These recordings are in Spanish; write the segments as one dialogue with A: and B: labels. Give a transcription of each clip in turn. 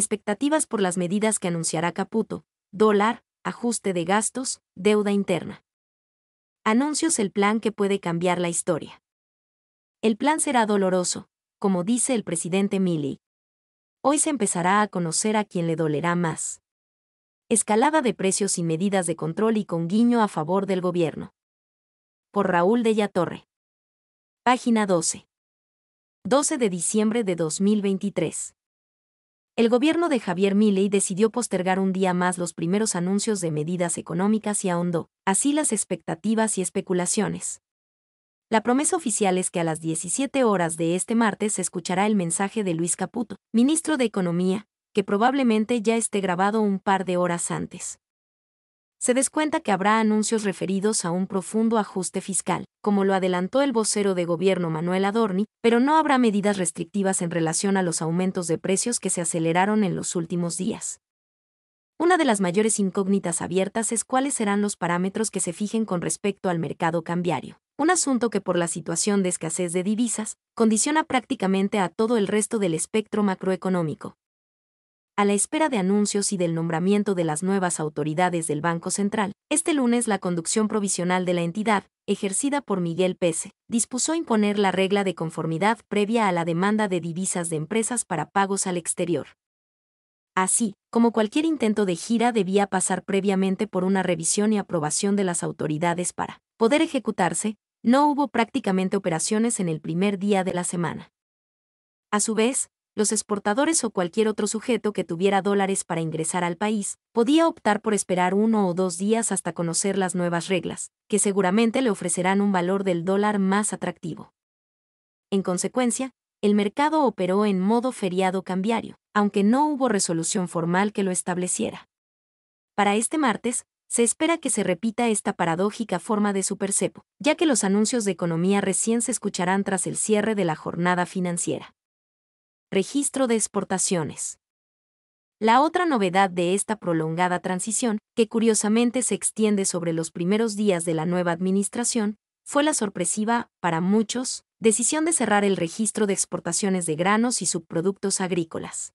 A: expectativas por las medidas que anunciará Caputo, dólar, ajuste de gastos, deuda interna. Anuncios el plan que puede cambiar la historia. El plan será doloroso, como dice el presidente Milley. Hoy se empezará a conocer a quien le dolerá más. Escalada de precios y medidas de control y con guiño a favor del gobierno. Por Raúl de Torre. Página 12. 12 de diciembre de 2023 el gobierno de Javier Milei decidió postergar un día más los primeros anuncios de medidas económicas y ahondó, así las expectativas y especulaciones. La promesa oficial es que a las 17 horas de este martes se escuchará el mensaje de Luis Caputo, ministro de Economía, que probablemente ya esté grabado un par de horas antes se descuenta que habrá anuncios referidos a un profundo ajuste fiscal, como lo adelantó el vocero de gobierno Manuel Adorni, pero no habrá medidas restrictivas en relación a los aumentos de precios que se aceleraron en los últimos días. Una de las mayores incógnitas abiertas es cuáles serán los parámetros que se fijen con respecto al mercado cambiario, un asunto que por la situación de escasez de divisas condiciona prácticamente a todo el resto del espectro macroeconómico, a la espera de anuncios y del nombramiento de las nuevas autoridades del Banco Central, este lunes la conducción provisional de la entidad, ejercida por Miguel Pese, dispuso imponer la regla de conformidad previa a la demanda de divisas de empresas para pagos al exterior. Así, como cualquier intento de gira debía pasar previamente por una revisión y aprobación de las autoridades para poder ejecutarse, no hubo prácticamente operaciones en el primer día de la semana. A su vez, los exportadores o cualquier otro sujeto que tuviera dólares para ingresar al país, podía optar por esperar uno o dos días hasta conocer las nuevas reglas, que seguramente le ofrecerán un valor del dólar más atractivo. En consecuencia, el mercado operó en modo feriado cambiario, aunque no hubo resolución formal que lo estableciera. Para este martes, se espera que se repita esta paradójica forma de supercepo, ya que los anuncios de economía recién se escucharán tras el cierre de la jornada financiera registro de exportaciones. La otra novedad de esta prolongada transición, que curiosamente se extiende sobre los primeros días de la nueva administración, fue la sorpresiva, para muchos, decisión de cerrar el registro de exportaciones de granos y subproductos agrícolas.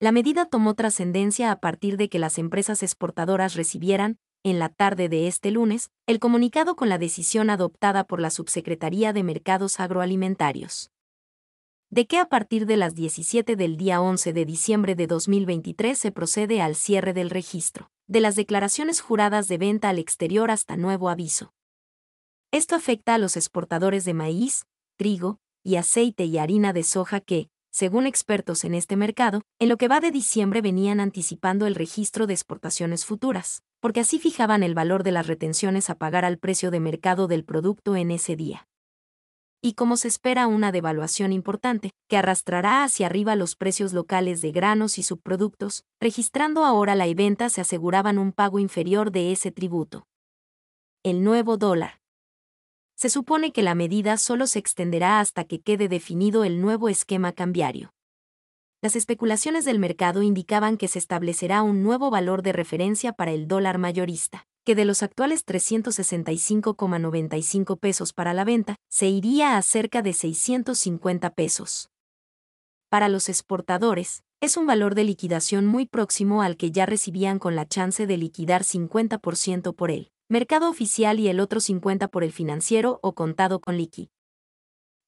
A: La medida tomó trascendencia a partir de que las empresas exportadoras recibieran, en la tarde de este lunes, el comunicado con la decisión adoptada por la Subsecretaría de Mercados Agroalimentarios de que a partir de las 17 del día 11 de diciembre de 2023 se procede al cierre del registro de las declaraciones juradas de venta al exterior hasta nuevo aviso. Esto afecta a los exportadores de maíz, trigo, y aceite y harina de soja que, según expertos en este mercado, en lo que va de diciembre venían anticipando el registro de exportaciones futuras, porque así fijaban el valor de las retenciones a pagar al precio de mercado del producto en ese día y como se espera una devaluación importante, que arrastrará hacia arriba los precios locales de granos y subproductos, registrando ahora la venta se aseguraban un pago inferior de ese tributo. El nuevo dólar. Se supone que la medida solo se extenderá hasta que quede definido el nuevo esquema cambiario. Las especulaciones del mercado indicaban que se establecerá un nuevo valor de referencia para el dólar mayorista que de los actuales 365,95 pesos para la venta, se iría a cerca de 650 pesos. Para los exportadores, es un valor de liquidación muy próximo al que ya recibían con la chance de liquidar 50% por el mercado oficial y el otro 50 por el financiero o contado con liqui.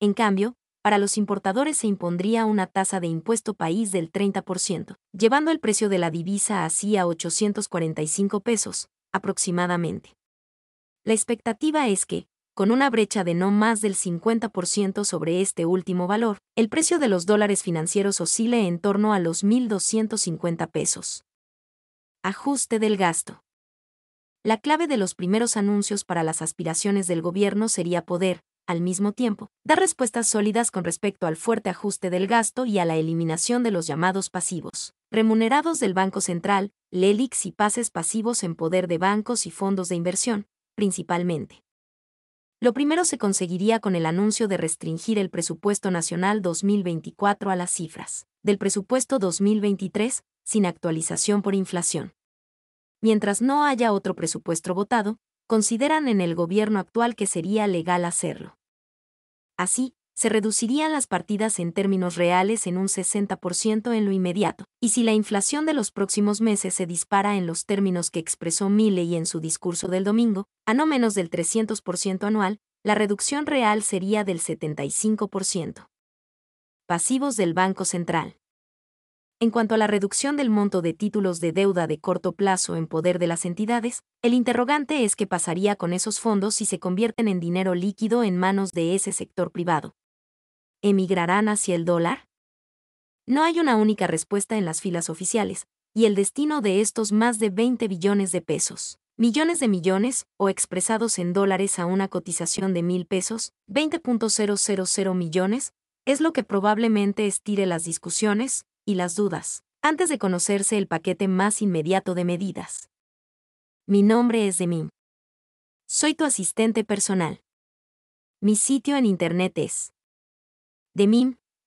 A: En cambio, para los importadores se impondría una tasa de impuesto país del 30%, llevando el precio de la divisa así a 845 pesos, aproximadamente. La expectativa es que, con una brecha de no más del 50% sobre este último valor, el precio de los dólares financieros oscile en torno a los 1.250 pesos. Ajuste del gasto. La clave de los primeros anuncios para las aspiraciones del gobierno sería poder, al mismo tiempo, dar respuestas sólidas con respecto al fuerte ajuste del gasto y a la eliminación de los llamados pasivos remunerados del Banco Central, LELIX y pases pasivos en poder de bancos y fondos de inversión, principalmente. Lo primero se conseguiría con el anuncio de restringir el presupuesto nacional 2024 a las cifras del presupuesto 2023, sin actualización por inflación. Mientras no haya otro presupuesto votado, consideran en el gobierno actual que sería legal hacerlo. Así, se reducirían las partidas en términos reales en un 60% en lo inmediato, y si la inflación de los próximos meses se dispara en los términos que expresó Milley en su discurso del domingo, a no menos del 300% anual, la reducción real sería del 75%. Pasivos del Banco Central. En cuanto a la reducción del monto de títulos de deuda de corto plazo en poder de las entidades, el interrogante es qué pasaría con esos fondos si se convierten en dinero líquido en manos de ese sector privado, ¿Emigrarán hacia el dólar? No hay una única respuesta en las filas oficiales, y el destino de estos más de 20 billones de pesos, millones de millones, o expresados en dólares a una cotización de mil pesos, 20.000 millones, es lo que probablemente estire las discusiones y las dudas, antes de conocerse el paquete más inmediato de medidas. Mi nombre es Demín. Soy tu asistente personal. Mi sitio en internet es de mim.es.tl.